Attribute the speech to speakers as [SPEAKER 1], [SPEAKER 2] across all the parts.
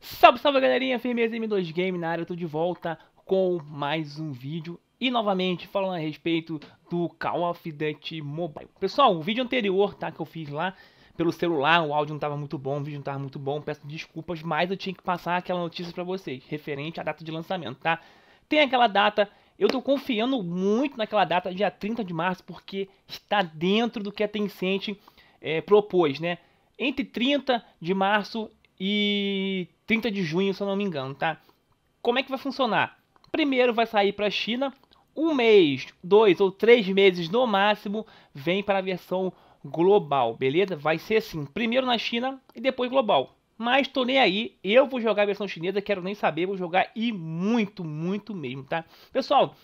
[SPEAKER 1] Salve, salve galerinha, firmeza M2 Game na área, tô de volta com mais um vídeo e novamente falando a respeito do Call of Duty Mobile. Pessoal, o vídeo anterior tá, que eu fiz lá pelo celular, o áudio não tava muito bom, o vídeo não tava muito bom, peço desculpas, mas eu tinha que passar aquela notícia para vocês, referente à data de lançamento, tá? Tem aquela data, eu tô confiando muito naquela data, dia 30 de março, porque está dentro do que a Tencent é, propôs, né? Entre 30 de março e 30 de junho, se eu não me engano, tá? Como é que vai funcionar? Primeiro vai sair para a China, um mês, dois ou três meses no máximo, vem para a versão global, beleza? Vai ser assim, primeiro na China e depois global. Mas tô nem aí, eu vou jogar a versão chinesa, quero nem saber, vou jogar e muito, muito mesmo, tá? Pessoal,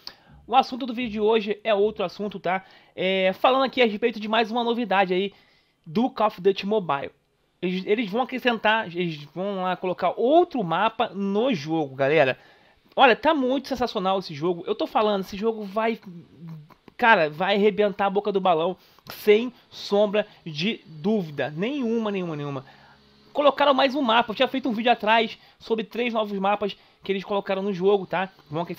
[SPEAKER 1] o assunto do vídeo de hoje é outro assunto, tá? É, falando aqui a respeito de mais uma novidade aí do Call of Duty Mobile. Eles, eles vão acrescentar, eles vão lá colocar outro mapa no jogo, galera. Olha, tá muito sensacional esse jogo. Eu tô falando, esse jogo vai. Cara, vai arrebentar a boca do balão sem sombra de dúvida. Nenhuma, nenhuma, nenhuma. Colocaram mais um mapa. Eu tinha feito um vídeo atrás sobre três novos mapas que eles colocaram no jogo, tá? Vão que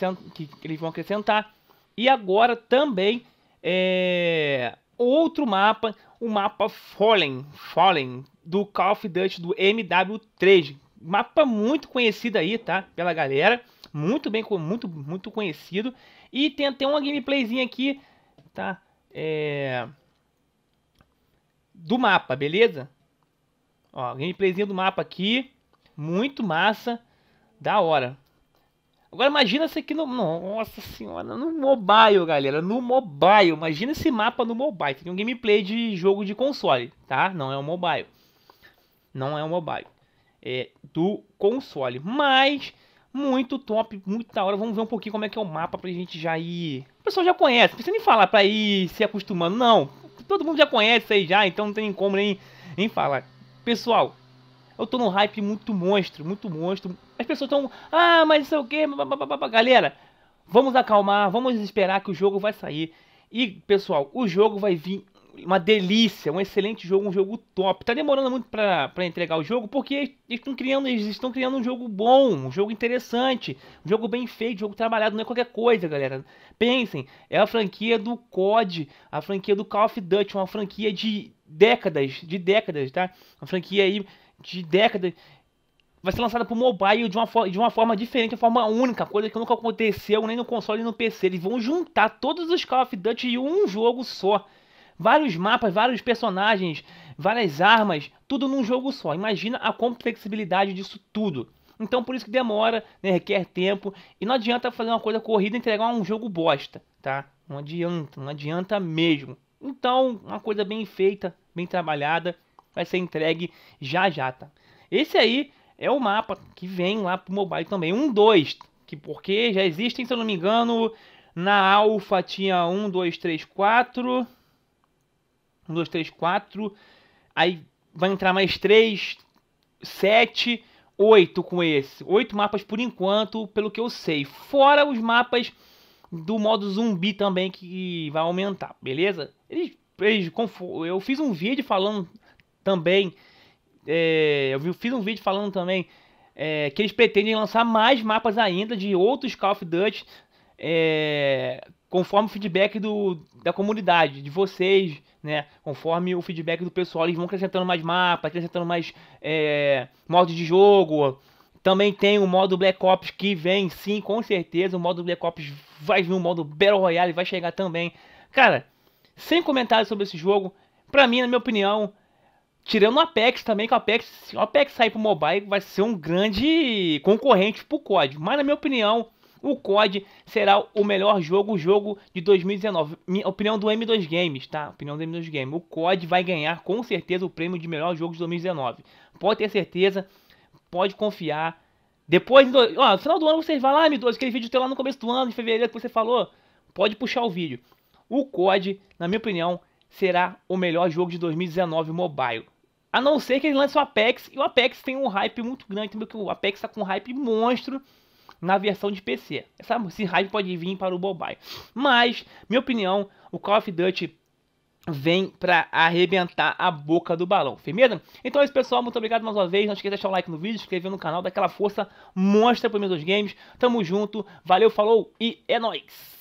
[SPEAKER 1] eles vão acrescentar. E agora também é, outro mapa, o mapa Fallen, Fallen do Call of Duty do MW3. Mapa muito conhecido aí, tá? Pela galera, muito bem, muito, muito conhecido. E tem até uma gameplayzinha aqui, tá? É... Do mapa, beleza? Ó, gameplayzinha do mapa aqui, muito massa, da hora. Agora imagina isso aqui no. Nossa senhora, no mobile, galera. No mobile. Imagina esse mapa no mobile. Tem um gameplay de jogo de console, tá? Não é um mobile. Não é um mobile. É do console. Mas, muito top, muito da hora. Vamos ver um pouquinho como é que é o mapa pra gente já ir. O pessoal já conhece, não precisa nem falar pra ir se acostumando. Não. Todo mundo já conhece aí já, então não tem como nem, nem falar. Pessoal, eu tô num hype muito monstro, muito monstro. As pessoas estão, ah, mas isso é o quê? Galera, vamos acalmar, vamos esperar que o jogo vai sair. E, pessoal, o jogo vai vir uma delícia, um excelente jogo, um jogo top. Tá demorando muito pra, pra entregar o jogo, porque eles estão criando, eles estão criando um jogo bom, um jogo interessante, um jogo bem feito, um jogo trabalhado, não é qualquer coisa, galera. Pensem, é a franquia do COD, a franquia do Call of Duty, uma franquia de décadas, de décadas, tá? Uma franquia aí de décadas vai ser lançada pro mobile de uma, de uma forma diferente, de forma única, coisa que nunca aconteceu nem no console e no PC. Eles vão juntar todos os Call of Duty em um jogo só. Vários mapas, vários personagens, várias armas, tudo num jogo só. Imagina a complexibilidade disso tudo. Então por isso que demora, né, requer tempo. E não adianta fazer uma coisa corrida e entregar um jogo bosta, tá? Não adianta, não adianta mesmo. Então, uma coisa bem feita, bem trabalhada, vai ser entregue já já, tá? Esse aí é o mapa que vem lá para o mobile também. Um, dois, que porque já existem, se eu não me engano, na Alpha tinha um, dois, três, quatro. Um, dois, três, quatro. Aí vai entrar mais três, sete, oito com esse. Oito mapas por enquanto, pelo que eu sei. Fora os mapas do modo zumbi também que vai aumentar, beleza? Eles, eles eu fiz um vídeo falando também, é, eu fiz um vídeo falando também é, que eles pretendem lançar mais mapas ainda de outros Call of Duty, é, conforme o feedback do, da comunidade, de vocês, né? Conforme o feedback do pessoal, eles vão acrescentando mais mapas, acrescentando mais é, modos de jogo, também tem o modo Black Ops que vem, sim, com certeza. O modo Black Ops vai vir, o modo Battle Royale vai chegar também. Cara, sem comentários sobre esse jogo. Pra mim, na minha opinião, tirando o Apex também, que o Apex, se o Apex sair pro mobile, vai ser um grande concorrente pro COD. Mas, na minha opinião, o COD será o melhor jogo, o jogo de 2019. Minha opinião do M2 Games, tá? Opinião do M2 Games. O COD vai ganhar com certeza o prêmio de melhor jogo de 2019. Pode ter certeza. Pode confiar. Depois, ó, no final do ano vocês vão lá, M2, aquele vídeo teu lá no começo do ano, em fevereiro, que você falou. Pode puxar o vídeo. O COD, na minha opinião, será o melhor jogo de 2019 mobile. A não ser que eles lance o Apex, e o Apex tem um hype muito grande, também que o Apex está com um hype monstro na versão de PC. Essa, esse hype pode vir para o mobile. Mas, minha opinião, o Call of Duty vem para arrebentar a boca do balão, firmeza? Então é isso pessoal, muito obrigado mais uma vez, não esqueça de deixar o like no vídeo, se inscrever no canal, daquela força, mostra pro meus games, tamo junto, valeu, falou e é nóis!